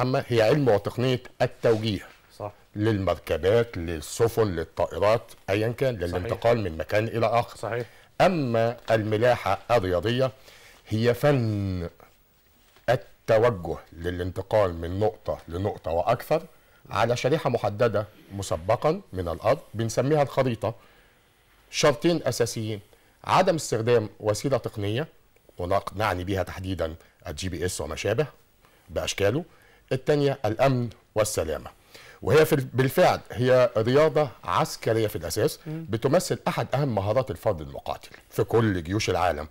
هي علم وتقنية التوجيه صح. للمركبات للسفن للطائرات أيا كان للانتقال صحيح. من مكان إلى آخر صحيح. أما الملاحة الرياضية هي فن التوجه للانتقال من نقطة لنقطة وأكثر على شريحة محددة مسبقا من الأرض بنسميها الخريطة شرطين أساسيين عدم استخدام وسيلة تقنية ونعني بها تحديدا الجي بي اس وما شابه بأشكاله الثانية الأمن والسلامة وهي في بالفعل هي رياضة عسكرية في الأساس بتمثل أحد أهم مهارات الفرد المقاتل في كل جيوش العالم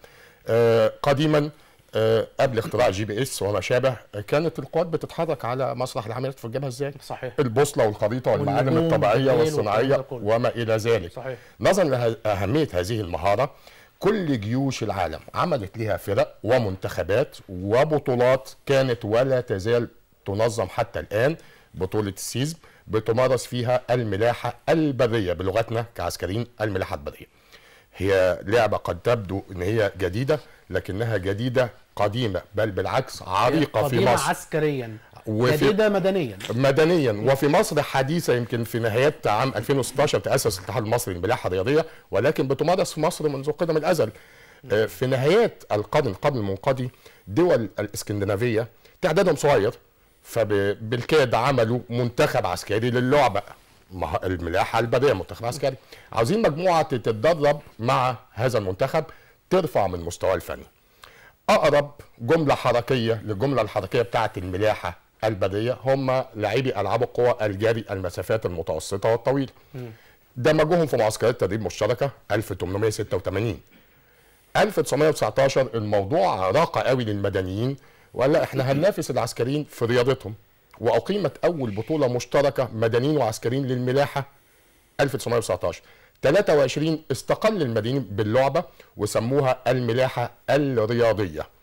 آه، قديما آه، قبل اختراع الجي بي اس وما شابه كانت القوات بتتحرك على مسرح العمليات في الجبهه ازاي؟ صحيح البوصله والخريطه والمعالم الطبيعيه والصناعيه وما الى ذلك صحيح. نظرا لاهميه هذه المهاره كل جيوش العالم عملت لها فرق ومنتخبات وبطولات كانت ولا تزال تنظم حتى الآن بطولة السيزم بتمارس فيها الملاحة البرية بلغتنا كعسكريين الملاحة البرية هي لعبة قد تبدو أن هي جديدة لكنها جديدة قديمة بل بالعكس عريقة في مصر عسكريا جديدة مدنيا مدنيا وفي مصر حديثة يمكن في نهايات عام 2016 تأسس الاتحاد المصري للملاحة الرياضية ولكن بتمارس في مصر منذ قدم الأزل آه، في نهايات القرن قبل المنقضي دول الاسكندنافية تعدادهم صغير فبالكاد عملوا منتخب عسكري للعبه الملاحه البريه منتخب عسكري عاوزين مجموعه تتدرب مع هذا المنتخب ترفع من مستواه الفني اقرب جمله حركيه للجمله الحركيه بتاعه الملاحه البريه هم لاعبي العاب القوى الجري المسافات المتوسطه والطويله دمجوهم في معسكرات تدريب مشتركه 1886 1919 الموضوع راق قوي للمدنيين وقال لا احنا هننافس العسكريين في رياضتهم واقيمت اول بطوله مشتركه مدنيين وعسكريين للملاحه 1919 23 استقل المدنيين باللعبه وسموها الملاحه الرياضيه